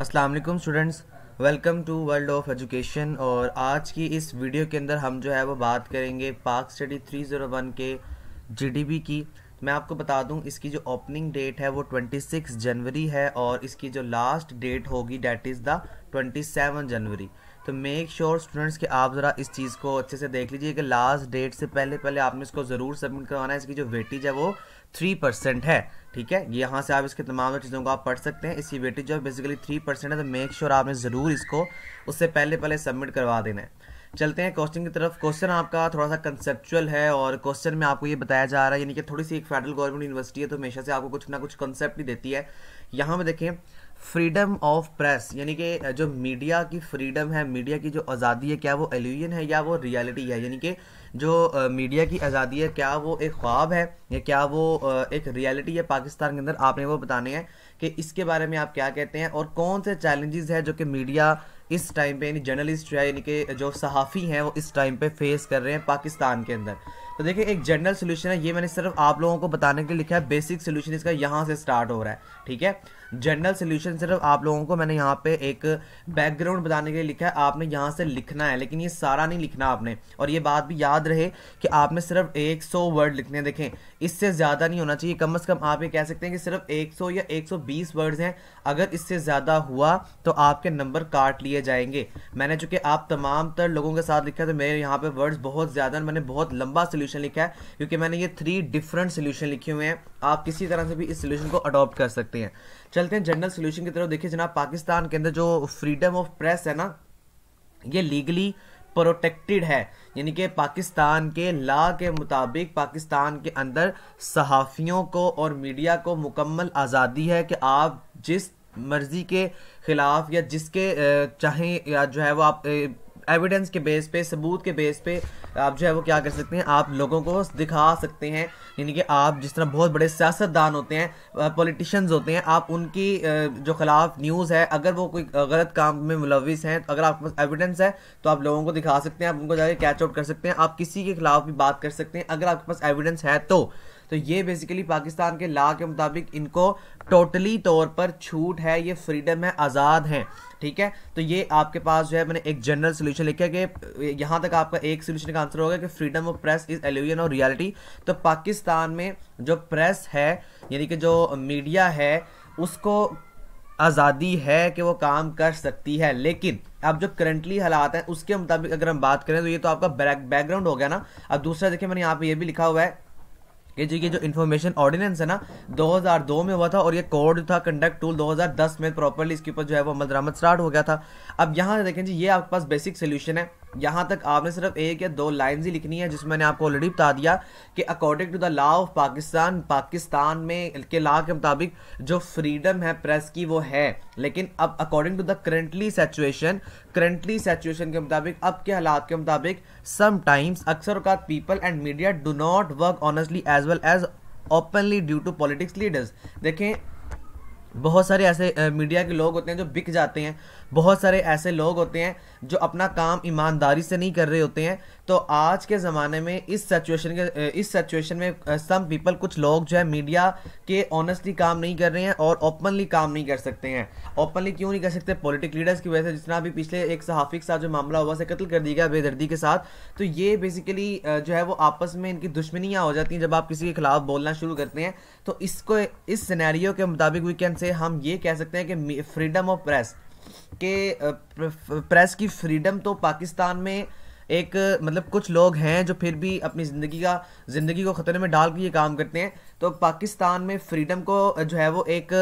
अस्सलाम वालेकुम students welcome to world of education और आज की इस वीडियो के अंदर हम जो है वो बात करेंगे पार्क स्टडी 301 के जीडीबी की मैं आपको बता दूं इसकी जो ओपनिंग डेट है वो 26 जनवरी है और इसकी जो लास्ट डेट होगी डेट इज़ द 27 जनवरी तो मेक श्योर स्टूडेंट्स कि आप ज़रा इस चीज़ को अच्छे से देख लीजिए कि लास्ट डेट से पहले पहले आपने इसको ज़रूर सबमिट करवाना है इसकी जो वेटेज है वो थ्री परसेंट है ठीक है यहाँ से आप इसके तमाम चीज़ों को आप पढ़ सकते हैं इसकी वेटेज जो है बेसिकली थ्री परसेंट है तो मेक श्योर आपने ज़रूर इसको उससे पहले पहले सबमिट करवा देना है चलते हैं क्वेश्चन की तरफ क्वेश्चन आपका थोड़ा सा कंसेप्चुअल है और क्वेश्चन में आपको ये बताया जा रहा है यानी कि थोड़ी सी एक फेडरल गवर्नमेंट यूनिवर्सिटी है तो हमेशा से आपको कुछ ना कुछ कंसेप्ट ही देती है यहाँ पर देखें फ्रीडम ऑफ प्रेस यानी कि जो मीडिया की फ्रीडम है मीडिया की जो आज़ादी है क्या वो एल्यूजन है या वो रियलिटी है यानी कि जो मीडिया की आज़ादी है क्या वो एक ख्वाब है या क्या वो एक रियलिटी है पाकिस्तान के अंदर आपने वो बताने हैं कि इसके बारे में आप क्या कहते हैं और कौन से चैलेंजेस हैं जो कि मीडिया इस टाइम पे यानी जर्नलिस्ट या यानी कि जो सहाफ़ी हैं वो इस टाइम पे फेस कर रहे हैं पाकिस्तान के अंदर तो देखिए एक जनरल सोल्यूशन है ये मैंने सिर्फ आप लोगों को बताने के लिए लिखा है बेसिक सोल्यूशन इसका यहाँ से स्टार्ट हो रहा है ठीक है जनरल सोल्यूशन सिर्फ आप लोगों को मैंने यहाँ पे एक बैकग्राउंड बताने के लिए लिखा है आपने यहाँ से लिखना है लेकिन ये सारा नहीं लिखना आपने और ये बात भी याद रहे कि आपने सिर्फ एक सौ वर्ड लिखने देखें इससे ज़्यादा नहीं होना चाहिए कम अज़ कम आप ये कह सकते हैं कि सिर्फ एक सौ या एक सौ बीस वर्ड्स हैं अगर इससे ज़्यादा हुआ तो आपके नंबर काट लिए जाएंगे मैंने चूंकि आप तमाम तर लोगों के साथ लिखा तो मेरे यहाँ पे वर्ड्स बहुत ज़्यादा मैंने बहुत लंबा सोल्यूशन लिखा है क्योंकि मैंने ये थ्री डिफरेंट सोल्यूशन लिखे हुए हैं आप किसी तरह से भी इस सोल्यूशन को अडॉप्ट कर सकते हैं चलते हैं जनरल सोल्यूशन की तरफ देखिए जनाब पाकिस्तान के अंदर जो फ्रीडम ऑफ प्रेस है ना ये लीगली प्रोटेक्टेड है यानी कि पाकिस्तान के लॉ के मुताबिक पाकिस्तान के अंदर सहाफ़ियों को और मीडिया को मुकम्मल आज़ादी है कि आप जिस मर्ज़ी के ख़िलाफ़ या जिसके चाहें या जो है वो आप एविडेंस के बेस पे सबूत के बेस पे आप जो है वो क्या कर सकते हैं आप लोगों को दिखा सकते हैं यानी कि आप जिस तरह बहुत बड़े सियासतदान होते हैं पॉलिटिशियंस होते हैं आप उनकी जो खिलाफ न्यूज़ है अगर वो कोई गलत काम में मुलविस हैं तो अगर आपके पास एविडेंस है तो आप लोगों को दिखा सकते हैं आप उनको जाकर कैच आउट कर सकते हैं आप किसी के खिलाफ भी बात कर सकते हैं अगर आपके पास एविडेंस है तो तो ये बेसिकली पाकिस्तान के लॉ के मुताबिक इनको टोटली तौर पर छूट है ये फ्रीडम है आज़ाद हैं ठीक है तो ये आपके पास जो है मैंने एक जनरल सोल्यूशन लिखा कि यहाँ तक आपका एक सोल्यूशन का आंसर होगा कि freedom of press is illusion और रियलिटी तो पाकिस्तान में जो प्रेस है यानी कि जो मीडिया है उसको आज़ादी है कि वो काम कर सकती है लेकिन अब जो करंटली हालात हैं उसके मुताबिक अगर हम बात करें तो ये तो आपका बैकग्राउंड हो गया ना अब दूसरा देखिए मैंने यहाँ पे ये भी लिखा हुआ है कि जी ये जो इन्फॉर्मेशन ऑर्डिनेंस है ना 2002 में हुआ था और ये कोड था कंडक्ट टूल 2010 में प्रॉपरली इसके ऊपर जो है वो अमल दरामद स्टार्ट हो गया था अब यहाँ देखें जी ये आपके पास बेसिक सोल्यूशन है यहाँ तक आपने सिर्फ एक या दो लाइन ही लिखनी है जिसमें मैंने आपको ऑलरेडी बता दिया कि according to the law of Pakistan Pakistan में के लॉ के मुताबिक जो फ्रीडम है प्रेस की वो है लेकिन अब according to the currently situation currently situation के मुताबिक अब के हालात के मुताबिक समटाइम्स अक्सर अवकात people and media do not work honestly as well as openly due to politics leaders देखें बहुत सारे ऐसे मीडिया के लोग होते हैं जो बिक जाते हैं बहुत सारे ऐसे लोग होते हैं जो अपना काम ईमानदारी से नहीं कर रहे होते हैं तो आज के ज़माने में इस सिचुएशन के इस सिचुएशन में सम पीपल कुछ लोग जो है मीडिया के ऑनेस्टली काम नहीं कर रहे हैं और ओपनली काम नहीं कर सकते हैं ओपनली क्यों नहीं कर सकते पॉलिटिक लीडर्स की वजह से जितना अभी पिछले एक सहाफ़ी के साथ जो मामला हुआ से कत्ल कर दिया गया बेदर्दी के साथ तो ये बेसिकली जो है वो आपस में इनकी दुश्मनियाँ हो जाती हैं जब आप किसी के खिलाफ बोलना शुरू करते हैं तो इसको इस सिनेरियो के मुताबिक वी कैन से हम ये कह सकते हैं कि फ्रीडम ऑफ प्रेस कि प्रेस की फ्रीडम तो पाकिस्तान में एक मतलब कुछ लोग हैं जो फिर भी अपनी ज़िंदगी का ज़िंदगी को ख़तरे में डाल के ये काम करते हैं तो पाकिस्तान में फ्रीडम को जो है वो एक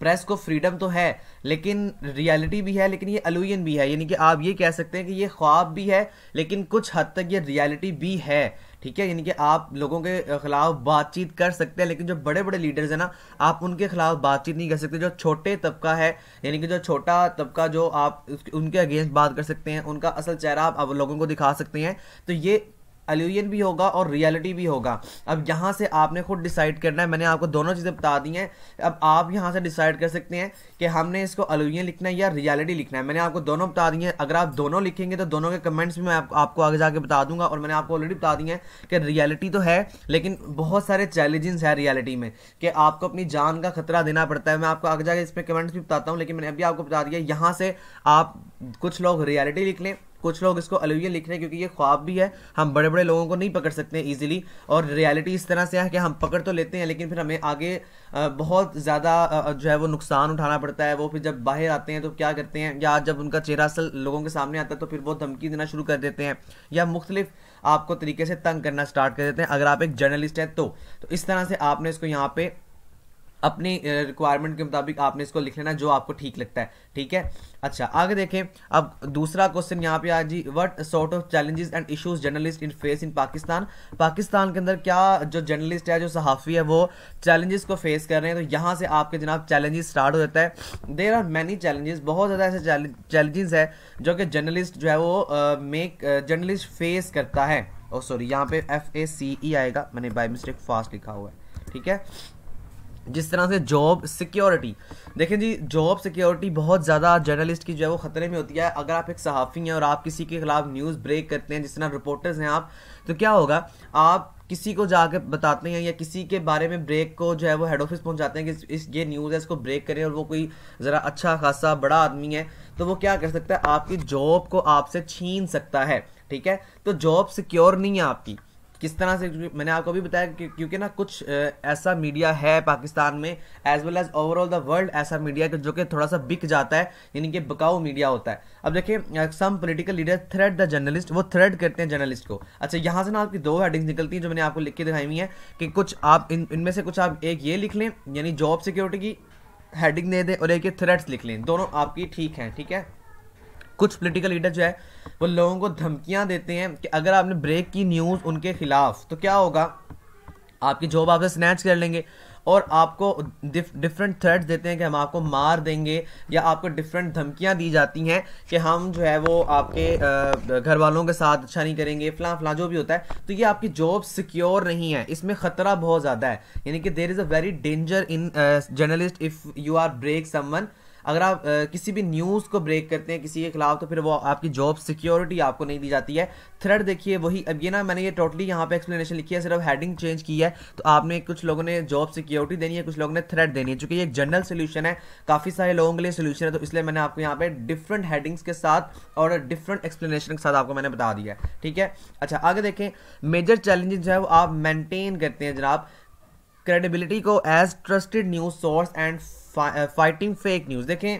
प्रेस को फ्रीडम तो है लेकिन रियलिटी भी है लेकिन ये अलूयन भी है यानी कि आप ये कह सकते हैं कि ये ख्वाब भी है लेकिन कुछ हद तक ये रियलिटी भी है ठीक है यानी कि आप लोगों के खिलाफ बातचीत कर सकते हैं लेकिन जो बड़े बड़े लीडर्स हैं ना आप उनके खिलाफ बातचीत नहीं कर सकते जो छोटे तबका है यानी कि जो छोटा तबका जो आप उनके अगेंस्ट बात कर सकते हैं उनका असल चेहरा आप लोगों को दिखा सकते हैं तो ये एल्यूजन भी होगा और रियलिटी भी होगा अब यहाँ से आपने खुद डिसाइड करना है मैंने आपको दोनों चीज़ें बता दी हैं अब आप यहाँ से डिसाइड कर सकते हैं कि हमने इसको एल्यूजन लिखना है या रियलिटी लिखना है मैंने आपको दोनों बता दी हैं अगर आप दोनों लिखेंगे तो दोनों के कमेंट्स भी मैं आप, आपको आगे जाके बता दूंगा और मैंने आपको ऑलरेडी बता दी है कि रियलिटी तो है लेकिन बहुत सारे चैलेंजेस हैं रियलिटी में कि आपको अपनी जान का खतरा देना पड़ता है मैं आपको आगे जाके इस पर कमेंट्स भी बताता हूँ लेकिन मैंने अभी आपको बता दिया यहाँ से आप कुछ लोग रियलिटी लिख लें कुछ लोग इसको अलविया लिख रहे हैं क्योंकि ये ख्वाब भी है हम बड़े बड़े लोगों को नहीं पकड़ सकते हैं ईजिली और रियलिटी इस तरह से है कि हम पकड़ तो लेते हैं लेकिन फिर हमें आगे बहुत ज़्यादा जो है वो नुकसान उठाना पड़ता है वो फिर जब बाहर आते हैं तो क्या करते हैं या जब उनका चेहरा असल लोगों के सामने आता है तो फिर वो धमकी देना शुरू कर देते हैं या मुख्तलिफ आपको तरीके से तंग करना स्टार्ट कर देते हैं अगर आप एक जर्नलिस्ट हैं तो, तो इस तरह से आपने इसको यहाँ पे अपनी रिक्वायरमेंट के मुताबिक आपने इसको लिख लेना जो आपको ठीक लगता है ठीक है अच्छा आगे देखें अब दूसरा क्वेश्चन यहाँ पे आज जी what sort of challenges and issues journalist in face in Pakistan Pakistan के अंदर क्या जो जर्नलिस्ट है जो सहाफ़ी है वो चैलेंजेस को फेस कर रहे हैं तो यहाँ से आपके जनाब चैलेंजेस स्टार्ट हो जाता है देर आर मैनी चैलेंजेस बहुत ज़्यादा ऐसे चैलेंजेस है जो कि जर्नलिस्ट जो है वो मेक जर्नलिस्ट फेस करता है और oh, सॉरी यहाँ पे एफ ए सी ई आएगा मैंने बाई मिस्टेक फास्ट लिखा हुआ है ठीक है जिस तरह से जॉब सिक्योरिटी देखें जी जॉब सिक्योरिटी बहुत ज़्यादा जर्नलिस्ट की जो है वो ख़तरे में होती है अगर आप एक सहाफ़ी हैं और आप किसी के खिलाफ न्यूज़ ब्रेक करते हैं जिस तरह रिपोर्टर्स हैं आप तो क्या होगा आप किसी को जाके बताते हैं या किसी के बारे में ब्रेक को जो है वो हेड ऑफिस पहुंचाते हैं कि इस ये न्यूज़ है इसको ब्रेक करें और वो कोई ज़रा अच्छा खासा बड़ा आदमी है तो वो क्या कर सकता है आपकी जॉब को आपसे छीन सकता है ठीक है तो जॉब सिक्योर नहीं है आपकी किस तरह से मैंने आपको अभी बताया कि क्योंकि ना कुछ ऐसा मीडिया है पाकिस्तान में as well as overall the world ऐसा मीडिया जो कि थोड़ा सा बिक जाता है यानी कि बकाऊ मीडिया होता है अब देखिए some political leader threat the journalist वो थ्रेड करते हैं जर्नलिस्ट को अच्छा यहाँ से ना आपकी दो हेडिंग्स निकलती हैं जो मैंने आपको लिख के दिखाई हुई है कि कुछ आप इन इनमें से कुछ आप एक ये लिख लें यानी जॉब सिक्योरिटी की हेडिंग दे दें और एक थ्रेड्स लिख लें दोनों आपकी ठीक हैं ठीक है कुछ पोलिटिकल लीडर जो है वो लोगों को धमकियाँ देते हैं कि अगर आपने ब्रेक की न्यूज़ उनके खिलाफ तो क्या होगा आपकी जॉब आपसे स्नैच कर लेंगे और आपको डिफ, डिफरेंट थ्रेट्स देते हैं कि हम आपको मार देंगे या आपको डिफरेंट धमकियां दी जाती हैं कि हम जो है वो आपके घर वालों के साथ अच्छा नहीं करेंगे फलां फलां जो भी होता है तो ये आपकी जॉब सिक्योर नहीं है इसमें ख़तरा बहुत ज़्यादा है यानी कि there is a very danger in journalist if you are break someone अगर आप आ, किसी भी न्यूज़ को ब्रेक करते हैं किसी के खिलाफ तो फिर वो आपकी जॉब सिक्योरिटी आपको नहीं दी जाती है थ्रेड देखिए वही अब ये ना मैंने ये टोटली यहाँ पे एक्सप्लेनेशन लिखी है सिर्फ हेडिंग चेंज की है तो आपने कुछ लोगों ने जॉब सिक्योरिटी देनी है कुछ लोगों ने थ्रेड देनी है चूंकि ये एक जनरल सोल्यूशन है काफ़ी सारे लोगों के लिए सोल्यूशन है तो इसलिए मैंने आपको यहाँ पे डिफरेंट हेडिंग्स के साथ और डिफरेंट एक्सप्लेनेशन के साथ आपको मैंने बता दिया है ठीक है अच्छा आगे देखें मेजर चैलेंजेस जो है वो आप मेंटेन करते हैं जनाब क्रेडिबिलिटी को as trusted news source and fighting fake news देखें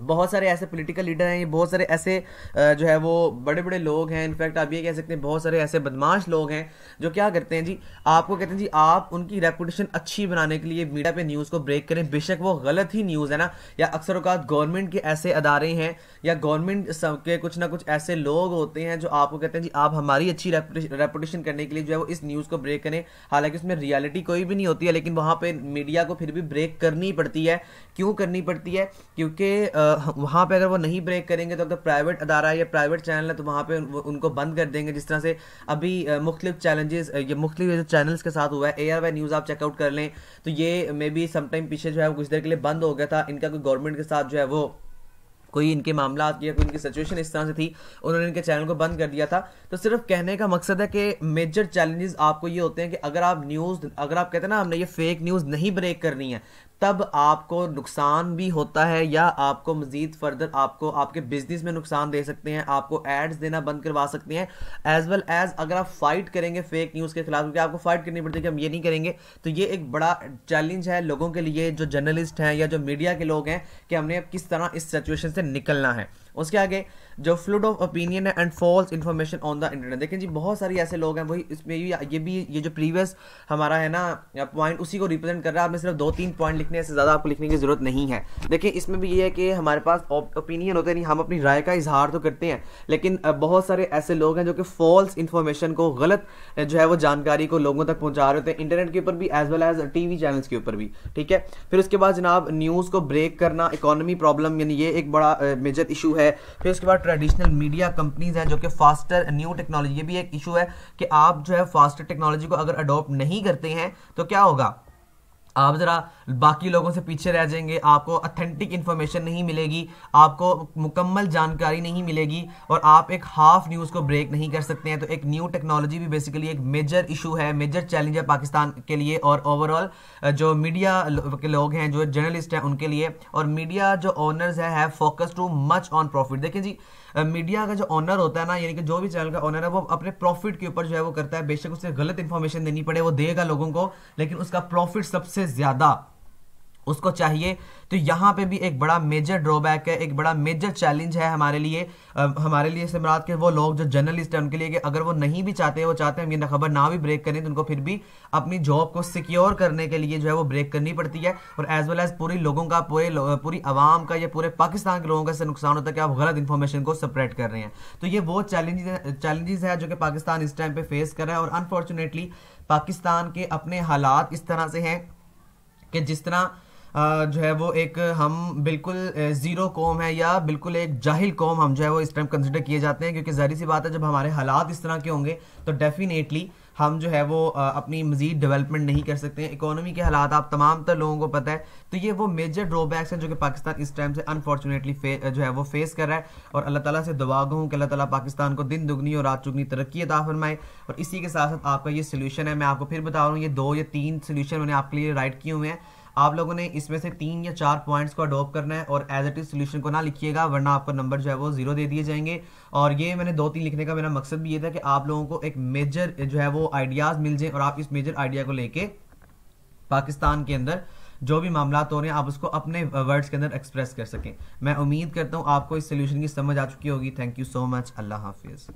बहुत सारे ऐसे पॉलिटिकल लीडर हैं ये बहुत सारे ऐसे जो है वो बड़े बड़े लोग हैं इनफैक्ट आप ये कह सकते हैं बहुत सारे ऐसे बदमाश लोग हैं जो क्या करते हैं जी आपको कहते हैं जी आप उनकी रेपुटेशन अच्छी बनाने के लिए मीडिया पे न्यूज़ को ब्रेक करें बेशक वो गलत ही न्यूज़ है ना या अक्सर अवकात गवर्नमेंट के ऐसे अदारे हैं या गवर्नमेंट के कुछ ना कुछ ऐसे लोग होते हैं जो आपको कहते हैं जी आप हमारी अच्छी रेपुटेशन करने के लिए जो है वो इस न्यूज़ को ब्रेक करें हालांकि उसमें रियलिटी कोई भी नहीं होती है लेकिन वहाँ पर मीडिया को फिर भी ब्रेक करनी पड़ती है क्यों करनी पड़ती है क्योंकि वहाँ पे अगर वो नहीं ब्रेक करेंगे तो अगर प्राइवेट तो अदारा या प्राइवेट चैनल है तो वहाँ पे उनको बंद कर देंगे जिस तरह से अभी मुख्तलिफ चैलेंजेस ये मुख्तलिफ चैनल्स के साथ हुआ है ए आर वाई न्यूज़ आप चेकआउट कर लें तो ये मे बी समटाइम पीछे जो है कुछ देर के लिए बंद हो गया था इनका कोई गवर्नमेंट के साथ जो है वो कोई इनके मामला या कोई इनकी सिचुएशन इस तरह से थी उन्होंने इनके चैनल को बंद कर दिया था तो सिर्फ कहने का मकसद है कि मेजर चैलेंजेस आपको ये होते हैं कि अगर आप न्यूज़ अगर आप कहते हैं ना हमने ये फेक न्यूज़ नहीं ब्रेक करनी है तब आपको नुकसान भी होता है या आपको मज़ीद फर्दर आपको आपके बिजनेस में नुकसान दे सकते हैं आपको एड्स देना बंद करवा सकते हैं एज वेल एज अगर आप फाइट करेंगे फेक न्यूज़ के खिलाफ क्योंकि आपको फाइट करनी पड़ती है कि हम ये नहीं करेंगे तो ये एक बड़ा चैलेंज है लोगों के लिए जो जर्नलिस्ट हैं या जो मीडिया के लोग हैं कि हमने किस तरह इस सिचुएशन से निकलना है उसके आगे जो फ्लूड ऑफ ओपिनियन है and false information on the internet देखें जी बहुत सारे ऐसे लोग हैं वही इसमें भी ये भी ये जो प्रीवियस हमारा है ना पॉइंट उसी को रिप्रेजेंट कर रहा है आपने सिर्फ दो तीन पॉइंट लिखने से ज़्यादा आपको लिखने की ज़रूरत नहीं है देखिए इसमें भी ये है कि हमारे पास ओपिनियन होते नहीं हम अपनी राय का इजहार तो करते हैं लेकिन बहुत सारे ऐसे लोग हैं जो कि फॉल्स इन्फॉर्मेशन को गलत जो है वो जानकारी को लोगों तक पहुँचा रहे होते हैं इंटरनेट के ऊपर भी as well as we channels के ऊपर भी ठीक है फिर उसके बाद जनाब न्यूज़ को ब्रेक करना इकोनॉमी प्रॉब्लम यानी ये एक बड़ा मेजर इशू है है फिर उसके बाद ट्रेडिशनल मीडिया कंपनीज हैं जो कि फास्टर न्यू टेक्नोलॉजी ये भी एक इशू है कि आप जो है फास्टर टेक्नोलॉजी को अगर अडोप्ट नहीं करते हैं तो क्या होगा आप ज़रा बाकी लोगों से पीछे रह जाएंगे आपको अथेंटिक इन्फॉर्मेशन नहीं मिलेगी आपको मुकम्मल जानकारी नहीं मिलेगी और आप एक हाफ न्यूज़ को ब्रेक नहीं कर सकते हैं तो एक न्यू टेक्नोलॉजी भी बेसिकली एक मेजर इशू है मेजर चैलेंज है पाकिस्तान के लिए और ओवरऑल जो मीडिया के लोग हैं जो जर्नलिस्ट हैं उनके लिए और मीडिया जो ऑनर्स है focus too much on profit देखिए जी मीडिया का जो ऑनर होता है ना यानी कि जो भी चैनल का ऑनर है वो अपने प्रॉफिट के ऊपर जो है वो करता है बेशक उसे गलत इन्फॉर्मेशन देनी पड़े वो देगा लोगों को लेकिन उसका प्रॉफिट सबसे ज़्यादा उसको चाहिए तो यहाँ पे भी एक बड़ा मेजर ड्रॉबैक है एक बड़ा मेजर चैलेंज है हमारे लिए आ, हमारे लिए सिमरात के वो लोग जो जर्नलिस्ट हैं उनके लिए कि अगर वो नहीं भी चाहते वो चाहते हैं हम ये खबर ना भी ब्रेक करें तो उनको फिर भी अपनी जॉब को सिक्योर करने के लिए जो है वो ब्रेक करनी पड़ती है और एज वेल एज पूरी लोगों का पूरे पूरी आवाम का या पूरे पाकिस्तान के लोगों का इससे नुकसान होता है कि आप गलत इन्फॉर्मेशन को स्प्रेड कर रहे हैं तो ये वो चैलेंज चैलेंजेस है जो कि पाकिस्तान इस टाइम पर फेस कर रहा है और अनफॉर्चुनेटली पाकिस्तान के अपने हालात इस तरह से हैं कि जिस तरह जो है वो एक हम बिल्कुल ज़ीरो कौम है या बिल्कुल एक जाहिल कौम हम जो है वो इस टाइम कंसिडर किए जाते हैं क्योंकि ज़ाहिर सी बात है जब हमारे हालात इस तरह के होंगे तो डेफिनेटली हम जो है वो अपनी मज़ीद डेवलपमेंट नहीं कर सकते हैं इकोनॉमी के हालात आप तमाम तर लोगों को पता है तो ये वो मेजर ड्रॉबैक्स हैं जो कि पाकिस्तान इस टाइम से अनफॉर्चुनेटली जो है वो फेस कर रहा है और अल्लाह ताला से दुआ हूँ कि अल्लाह ताला पाकिस्तान को दिन दुगनी और रात चुगनी तरक्की अता फरमाए और इसी के साथ साथ आपका ये सोल्यूशन है मैं आपको फिर बता रहा हूँ ये दो या तीन सोल्यूशन मैंने आपके लिए राइट किए हुए हैं आप लोगों ने इसमें से तीन या चार पॉइंट्स को अडोप करना है और एज एट इज सोल्यूशन को ना लिखिएगा वरना आपको नंबर जो है वो जीरो दे दिए जाएंगे और ये मैंने दो तीन लिखने का मेरा मकसद भी ये था कि आप लोगों को एक मेजर जो है वो आइडियाज़ मिल जाए और आप इस मेजर आइडिया को लेके पाकिस्तान के अंदर जो भी मामला हो रहे हैं आप उसको अपने वर्ड्स के अंदर एक्सप्रेस कर सकें मैं उम्मीद करता हूँ आपको इस सोल्यूशन की समझ आ चुकी होगी थैंक यू सो मच अल्लाह हाफिज़